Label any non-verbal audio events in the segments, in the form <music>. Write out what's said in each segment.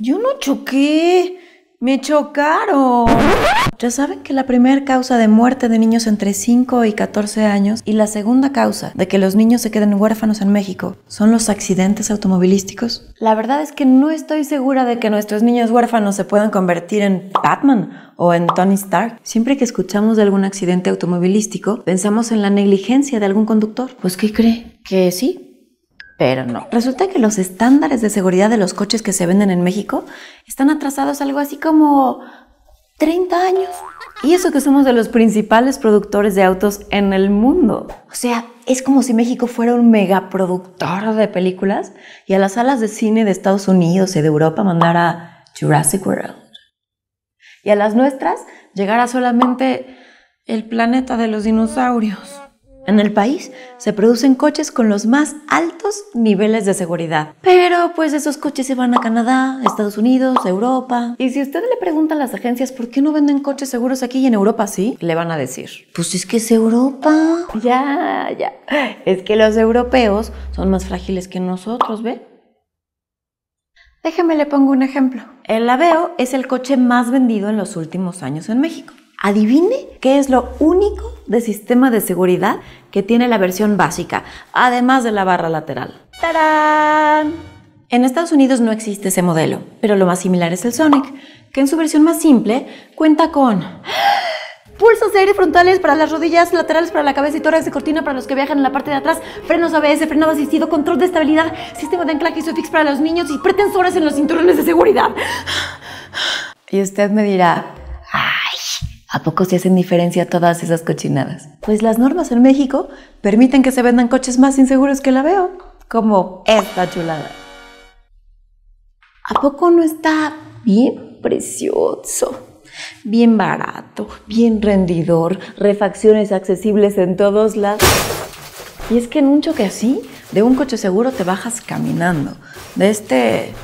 Yo no choqué, me chocaron. Ya saben que la primera causa de muerte de niños entre 5 y 14 años y la segunda causa de que los niños se queden huérfanos en México son los accidentes automovilísticos. La verdad es que no estoy segura de que nuestros niños huérfanos se puedan convertir en Batman o en Tony Stark. Siempre que escuchamos de algún accidente automovilístico, pensamos en la negligencia de algún conductor. Pues ¿qué cree? Que sí, pero no. Resulta que los estándares de seguridad de los coches que se venden en México están atrasados algo así como 30 años. Y eso que somos de los principales productores de autos en el mundo. O sea, es como si México fuera un megaproductor de películas y a las salas de cine de Estados Unidos y de Europa mandara Jurassic World. Y a las nuestras llegara solamente el planeta de los dinosaurios. En el país se producen coches con los más altos niveles de seguridad. Pero pues esos coches se van a Canadá, Estados Unidos, Europa. Y si usted le pregunta a las agencias por qué no venden coches seguros aquí y en Europa sí, le van a decir, pues es que es Europa. <laughs> Ya, ya. Es que los europeos son más frágiles que nosotros, ¿ve? Déjeme le pongo un ejemplo. El Aveo es el coche más vendido en los últimos años en México. Adivine qué es lo único de sistema de seguridad que tiene la versión básica, además de la barra lateral. ¡Tarán! En Estados Unidos no existe ese modelo, pero lo más similar es el Sonic, que en su versión más simple cuenta con pulsos de aire frontales para las rodillas, laterales para la cabeza y torres de cortina para los que viajan en la parte de atrás, frenos ABS, frenado asistido, control de estabilidad, sistema de anclaje y para los niños y pretensores en los cinturones de seguridad. Y usted me dirá, ¿A poco se hacen diferencia todas esas cochinadas? Pues las normas en México permiten que se vendan coches más inseguros que la veo, como esta chulada. ¿A poco no está bien precioso? Bien barato, bien rendidor, refacciones accesibles en todos lados. Y es que en un choque así, de un coche seguro te bajas caminando. De este...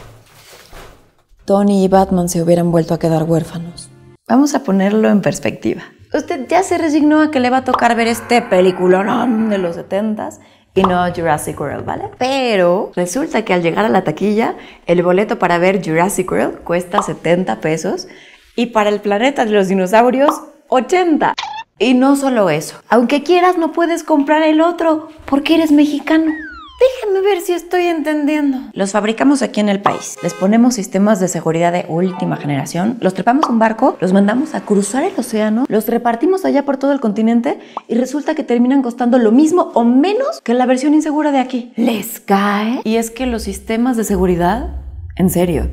Tony y Batman se hubieran vuelto a quedar huérfanos. Vamos a ponerlo en perspectiva. Usted ya se resignó a que le va a tocar ver este peliculón de los 70s y no Jurassic World, ¿vale? Pero resulta que al llegar a la taquilla, el boleto para ver Jurassic World cuesta 70 pesos y para el planeta de los dinosaurios, 80. Y no solo eso, aunque quieras no puedes comprar el otro porque eres mexicano. Déjenme ver si estoy entendiendo. Los fabricamos aquí en el país. Les ponemos sistemas de seguridad de última generación, los trepamos un barco, los mandamos a cruzar el océano, los repartimos allá por todo el continente y resulta que terminan costando lo mismo o menos que la versión insegura de aquí. ¿Les cae? Y es que los sistemas de seguridad, en serio,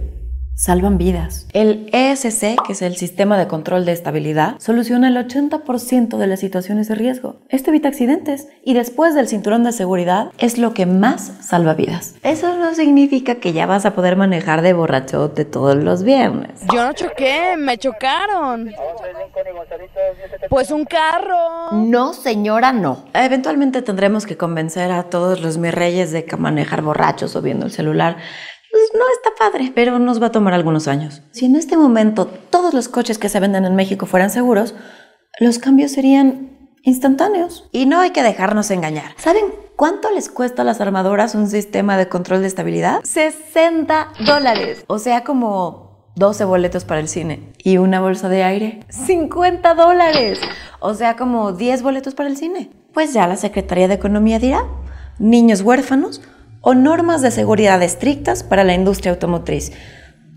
salvan vidas. El ESC, que es el Sistema de Control de Estabilidad, soluciona el 80% de las situaciones de riesgo. Esto evita accidentes y después del cinturón de seguridad es lo que más salva vidas. Eso no significa que ya vas a poder manejar de borrachote todos los viernes. Yo no choqué, me chocaron. Pues un carro. No, señora, no. Eventualmente tendremos que convencer a todos los mis reyes de que manejar borrachos o viendo el celular no está padre, pero nos va a tomar algunos años. Si en este momento todos los coches que se venden en México fueran seguros, los cambios serían instantáneos. Y no hay que dejarnos engañar. ¿Saben ¿Cuánto les cuesta a las armadoras un sistema de control de estabilidad? 60 dólares. O sea, como 12 boletos para el cine. ¿Y una bolsa de aire? 50 dólares. O sea, como 10 boletos para el cine. Pues ya la Secretaría de Economía dirá, niños huérfanos, o normas de seguridad estrictas para la industria automotriz.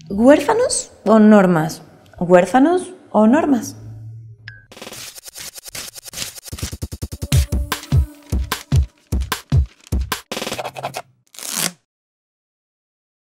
¿Huérfanos o normas? ¿Huérfanos o normas?